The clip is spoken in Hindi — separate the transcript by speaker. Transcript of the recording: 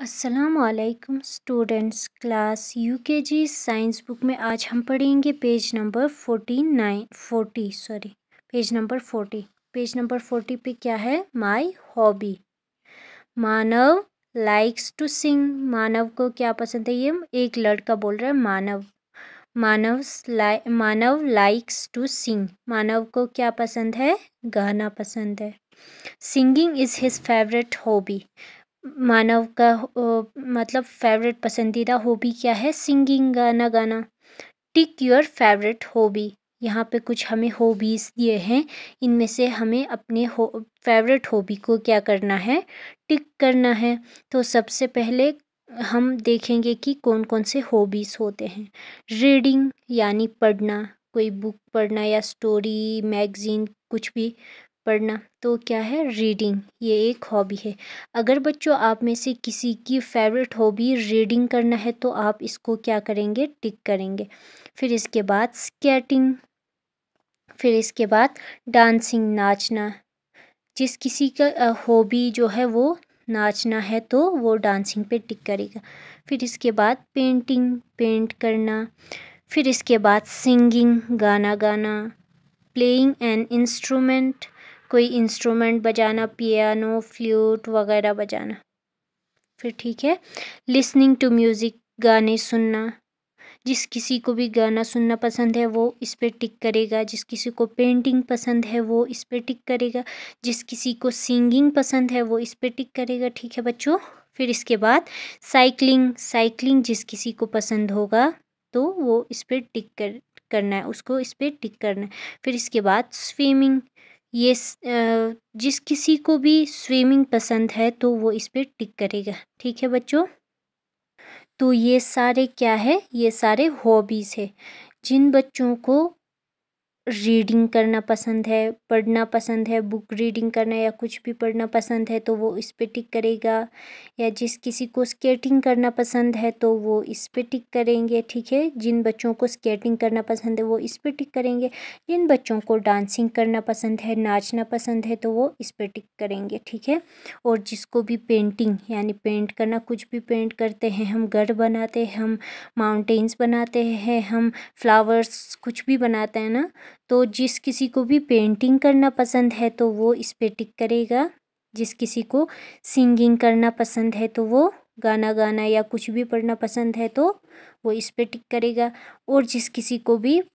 Speaker 1: असलकम स्टूडेंट्स क्लास यू के जी साइंस बुक में आज हम पढ़ेंगे page number forty nine forty sorry page number forty page number forty पे क्या है my hobby Manav likes to sing Manav को क्या पसंद है ये एक लड़का बोल रहा है मानव मानव लाइ मानव लाइक्स टू सिंग मानव को क्या पसंद है गाना पसंद है singing is his favourite hobby Manav का मतलब फेवरेट पसंदीदा हॉबी क्या है सिंगिंग गाना गाना टिक योर फेवरेट हॉबी यहाँ पे कुछ हमें हॉबीज़ दिए हैं इनमें से हमें अपने हो फेवरेट हॉबी को क्या करना है टिक करना है तो सबसे पहले हम देखेंगे कि कौन कौन से हॉबीज़ होते हैं रीडिंग यानी पढ़ना कोई बुक पढ़ना या स्टोरी मैगज़ीन कुछ भी पढ़ना तो क्या है रीडिंग ये एक हॉबी है अगर बच्चों आप में से किसी की फेवरेट हॉबी रीडिंग करना है तो आप इसको क्या करेंगे टिक करेंगे फिर इसके बाद स्केटिंग फिर इसके बाद डांसिंग नाचना जिस किसी का हॉबी जो है वो नाचना है तो वो डांसिंग पे टिक करेगा फिर इसके बाद पेंटिंग पेंट करना फिर इसके बाद सिंगिंग गाना गाना प्लेइंग एन इंस्ट्रूमेंट कोई इंस्ट्रूमेंट बजाना पियानो फ्लूट वगैरह बजाना फिर ठीक है लिसनिंग टू म्यूज़िक गाने सुनना जिस किसी को भी गाना सुनना पसंद है वो इस पर टिक करेगा जिस किसी को पेंटिंग पसंद है वो इस पर टिक करेगा जिस किसी को सिंगिंग पसंद है वो इस पर टिक करेगा ठीक है बच्चों फिर इसके बाद साइकिलिंग साइकिलिंग जिस किसी को पसंद होगा तो वो इस पर टिक कर करना है उसको इस पर टिक करना है फिर इसके बाद स्विमिंग ये जिस किसी को भी स्विमिंग पसंद है तो वो इस पर टिक करेगा ठीक है बच्चों तो ये सारे क्या है ये सारे हॉबीज़ है जिन बच्चों को रीडिंग करना पसंद है पढ़ना पसंद है बुक रीडिंग करना या कुछ भी पढ़ना पसंद है तो वो इस पर टिक करेगा या जिस किसी को स्केटिंग करना पसंद है तो वो इस पर टिक करेंगे ठीक है जिन बच्चों को स्केटिंग करना पसंद है वो इस पर टिक करेंगे जिन बच्चों को डांसिंग करना पसंद है नाचना पसंद है तो वो इस पर टिक करेंगे ठीक है और जिसको भी पेंटिंग यानी पेंट करना कुछ भी पेंट करते हैं हम घर बनाते हैं हम माउंटेन्स बनाते हैं हम फ्लावर्स कुछ भी बनाते हैं ना तो जिस किसी को भी पेंटिंग करना पसंद है तो वो इस पर टिक करेगा जिस किसी को सिंगिंग करना पसंद है तो वो गाना गाना या कुछ भी पढ़ना पसंद है तो वो इस पर टिक करेगा और जिस किसी को भी